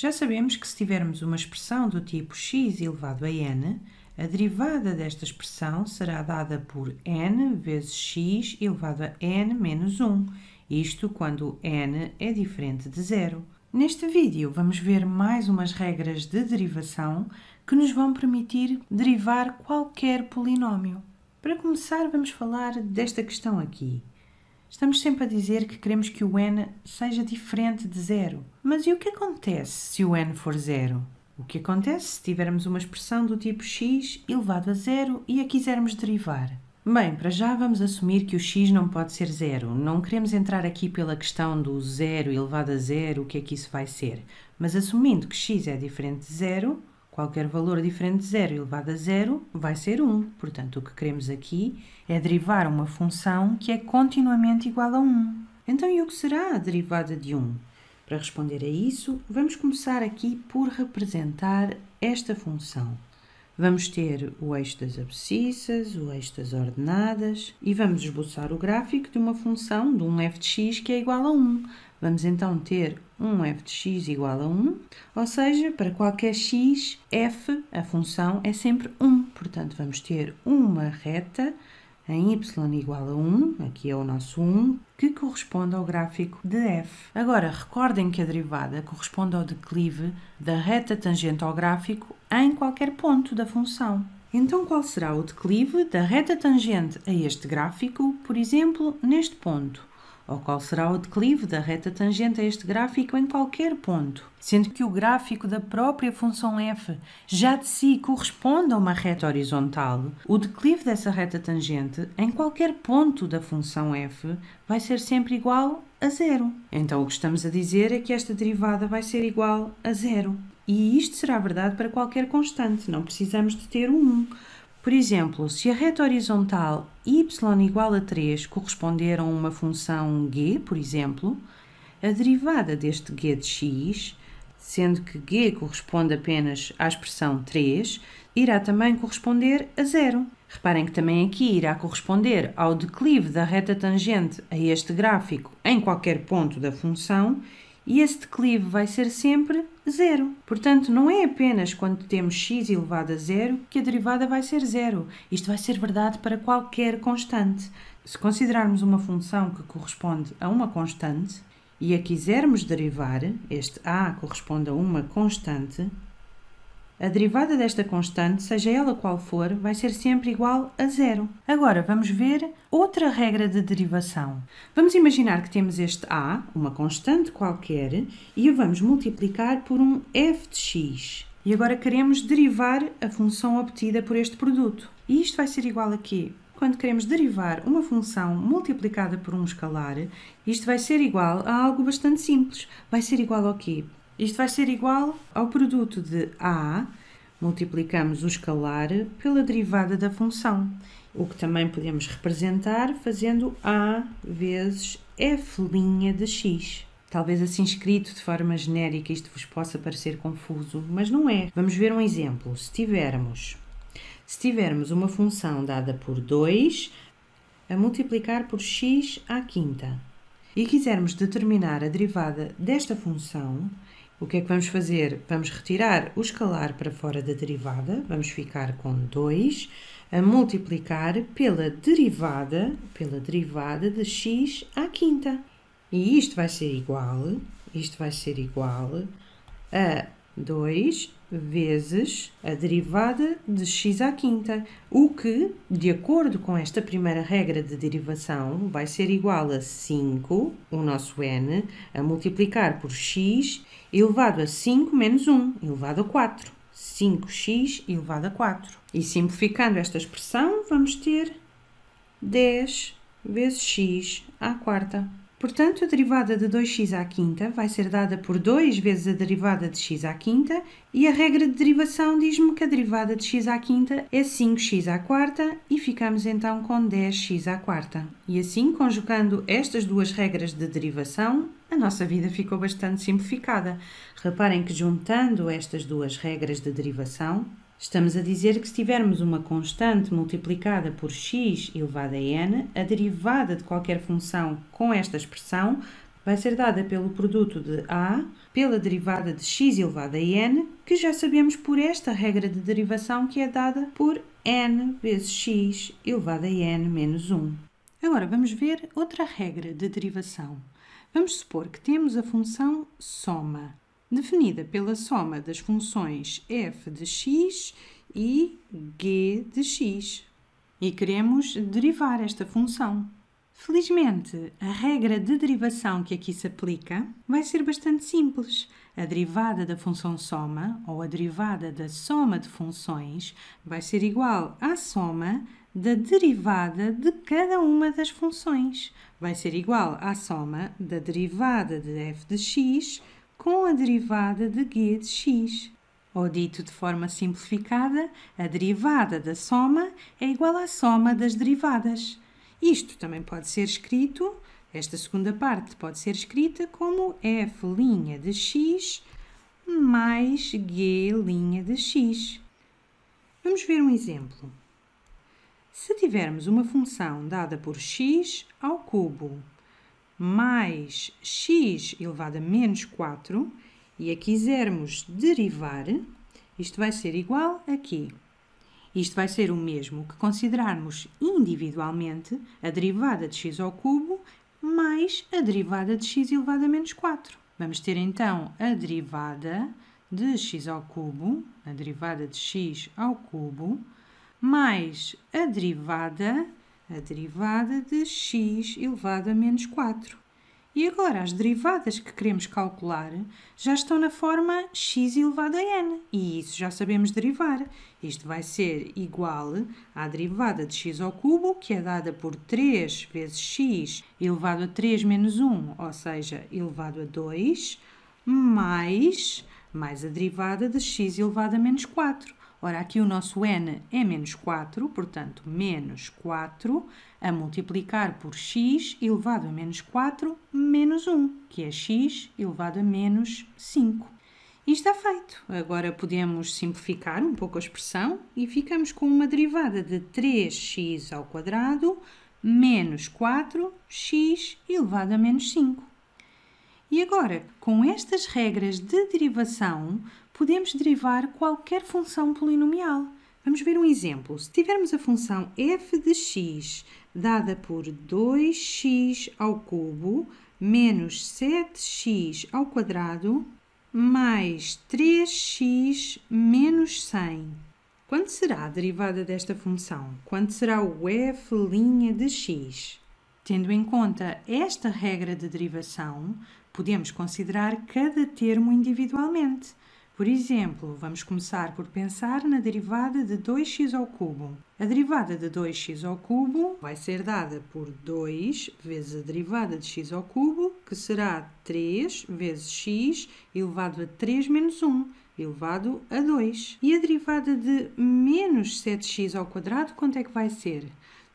Já sabemos que se tivermos uma expressão do tipo x elevado a n, a derivada desta expressão será dada por n vezes x elevado a n menos 1, isto quando n é diferente de zero. Neste vídeo vamos ver mais umas regras de derivação que nos vão permitir derivar qualquer polinómio. Para começar vamos falar desta questão aqui. Estamos sempre a dizer que queremos que o n seja diferente de zero. Mas e o que acontece se o n for zero? O que acontece se tivermos uma expressão do tipo x elevado a zero e a quisermos derivar? Bem, para já vamos assumir que o x não pode ser zero. Não queremos entrar aqui pela questão do zero elevado a zero, o que é que isso vai ser. Mas assumindo que x é diferente de zero, Qualquer valor diferente de zero elevado a zero vai ser 1. Portanto, o que queremos aqui é derivar uma função que é continuamente igual a 1. Então, e o que será a derivada de 1? Para responder a isso, vamos começar aqui por representar esta função. Vamos ter o eixo das abscissas, o eixo das ordenadas e vamos esboçar o gráfico de uma função de um f de x que é igual a 1. Vamos então ter um f de x igual a 1, ou seja, para qualquer x, f, a função, é sempre 1. Portanto, vamos ter uma reta em y igual a 1, aqui é o nosso 1, que corresponde ao gráfico de f. Agora, recordem que a derivada corresponde ao declive da reta tangente ao gráfico em qualquer ponto da função. Então, qual será o declive da reta tangente a este gráfico, por exemplo, neste ponto? Ou qual será o declive da reta tangente a este gráfico em qualquer ponto? Sendo que o gráfico da própria função f já de si corresponde a uma reta horizontal, o declive dessa reta tangente em qualquer ponto da função f vai ser sempre igual a zero. Então, o que estamos a dizer é que esta derivada vai ser igual a zero. E isto será verdade para qualquer constante, não precisamos de ter um 1. Por exemplo, se a reta horizontal y igual a 3 corresponder a uma função g, por exemplo, a derivada deste g de x, sendo que g corresponde apenas à expressão 3, irá também corresponder a zero. Reparem que também aqui irá corresponder ao declive da reta tangente a este gráfico em qualquer ponto da função e esse declive vai ser sempre zero. Portanto, não é apenas quando temos x elevado a zero que a derivada vai ser zero. Isto vai ser verdade para qualquer constante. Se considerarmos uma função que corresponde a uma constante e a quisermos derivar, este a corresponde a uma constante, a derivada desta constante, seja ela qual for, vai ser sempre igual a zero. Agora vamos ver outra regra de derivação. Vamos imaginar que temos este a, uma constante qualquer, e a vamos multiplicar por um f de x. E agora queremos derivar a função obtida por este produto. E isto vai ser igual a quê? Quando queremos derivar uma função multiplicada por um escalar, isto vai ser igual a algo bastante simples. Vai ser igual ao quê? Isto vai ser igual ao produto de A, multiplicamos o escalar pela derivada da função, o que também podemos representar fazendo A vezes f' de x. Talvez assim escrito de forma genérica isto vos possa parecer confuso, mas não é. Vamos ver um exemplo. Se tivermos, se tivermos uma função dada por 2 a multiplicar por x à quinta e quisermos determinar a derivada desta função, o que é que vamos fazer? Vamos retirar o escalar para fora da derivada, vamos ficar com 2 a multiplicar pela derivada, pela derivada de x à quinta. E isto vai ser igual, isto vai ser igual a 2 vezes a derivada de x à quinta, o que, de acordo com esta primeira regra de derivação, vai ser igual a 5, o nosso n, a multiplicar por x elevado a 5 menos 1, elevado a 4. 5x elevado a 4. E simplificando esta expressão, vamos ter 10 vezes x à quarta. Portanto, a derivada de 2x à quinta vai ser dada por 2 vezes a derivada de x à quinta e a regra de derivação diz-me que a derivada de x à quinta é 5x à quarta e ficamos então com 10x à quarta. E assim, conjugando estas duas regras de derivação, a nossa vida ficou bastante simplificada. Reparem que juntando estas duas regras de derivação, Estamos a dizer que se tivermos uma constante multiplicada por x elevada a n, a derivada de qualquer função com esta expressão vai ser dada pelo produto de a pela derivada de x elevado a n, que já sabemos por esta regra de derivação que é dada por n vezes x elevado a n menos 1. Agora vamos ver outra regra de derivação. Vamos supor que temos a função soma definida pela soma das funções f de x e g de x. E queremos derivar esta função. Felizmente, a regra de derivação que aqui se aplica vai ser bastante simples. A derivada da função soma, ou a derivada da soma de funções, vai ser igual à soma da derivada de cada uma das funções. Vai ser igual à soma da derivada de f de x com a derivada de g de x. Ou dito de forma simplificada, a derivada da soma é igual à soma das derivadas. Isto também pode ser escrito, esta segunda parte pode ser escrita como f' de x mais g' de x. Vamos ver um exemplo. Se tivermos uma função dada por x ao cubo mais x elevado a menos 4 e a quisermos derivar, isto vai ser igual a quê? Isto vai ser o mesmo que considerarmos individualmente a derivada de x ao cubo mais a derivada de x elevado a menos 4. Vamos ter então a derivada de x ao cubo, a derivada de x ao cubo, mais a derivada a derivada de x elevado a menos 4. E agora, as derivadas que queremos calcular já estão na forma x elevado a n, e isso já sabemos derivar. Isto vai ser igual à derivada de x ao cubo, que é dada por 3 vezes x elevado a 3 menos 1, ou seja, elevado a 2, mais, mais a derivada de x elevado a menos 4. Ora, aqui o nosso n é menos 4, portanto, menos 4 a multiplicar por x elevado a menos 4 menos 1, que é x elevado a menos 5. E está feito. Agora podemos simplificar um pouco a expressão e ficamos com uma derivada de 3x ao quadrado menos 4x elevado a menos 5. E agora, com estas regras de derivação, podemos derivar qualquer função polinomial. Vamos ver um exemplo. Se tivermos a função f de x dada por 2x ao cubo menos 7x ao quadrado mais 3x menos 100. Quanto será a derivada desta função? Quanto será o f' de x? Tendo em conta esta regra de derivação, podemos considerar cada termo individualmente. Por exemplo, vamos começar por pensar na derivada de 2x ao cubo. A derivada de 2x ao cubo vai ser dada por 2 vezes a derivada de x ao cubo, que será 3 vezes x elevado a 3 menos 1, elevado a 2. E a derivada de menos 7x ao quadrado, quanto é que vai ser?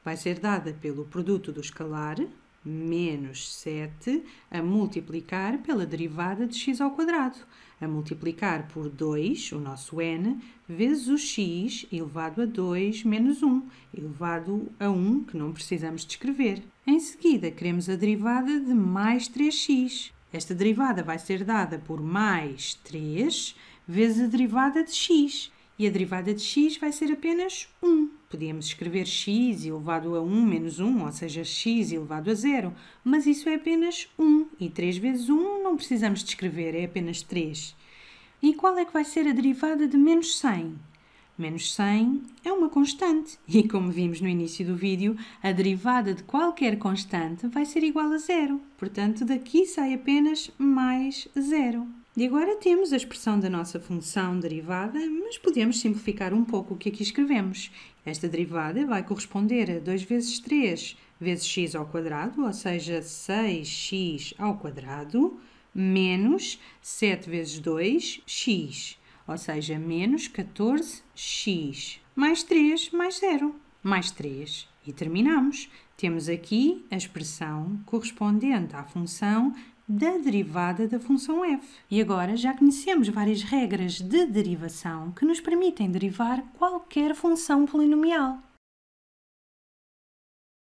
Vai ser dada pelo produto do escalar, menos 7 a multiplicar pela derivada de x ao quadrado, a multiplicar por 2, o nosso n, vezes o x elevado a 2 menos 1, elevado a 1, que não precisamos descrever. Em seguida, queremos a derivada de mais 3x. Esta derivada vai ser dada por mais 3 vezes a derivada de x e a derivada de x vai ser apenas 1. Podíamos escrever x elevado a 1 menos 1, ou seja, x elevado a 0, mas isso é apenas 1 e 3 vezes 1 não precisamos de escrever, é apenas 3. E qual é que vai ser a derivada de menos 100? Menos 100 é uma constante e, como vimos no início do vídeo, a derivada de qualquer constante vai ser igual a zero. Portanto, daqui sai apenas mais zero. E agora temos a expressão da nossa função derivada, mas podemos simplificar um pouco o que aqui escrevemos. Esta derivada vai corresponder a 2 vezes 3 vezes x ao quadrado, ou seja, 6x ao quadrado, menos 7 vezes 2, x, ou seja, menos 14x, mais 3, mais 0, mais 3. E terminamos. Temos aqui a expressão correspondente à função da derivada da função f. E agora já conhecemos várias regras de derivação que nos permitem derivar qualquer função polinomial.